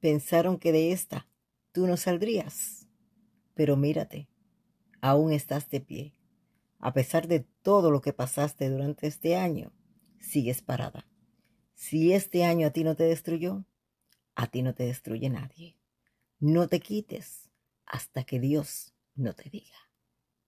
Pensaron que de esta tú no saldrías. Pero mírate, aún estás de pie. A pesar de todo lo que pasaste durante este año, sigues parada. Si este año a ti no te destruyó, a ti no te destruye nadie. No te quites hasta que Dios no te diga.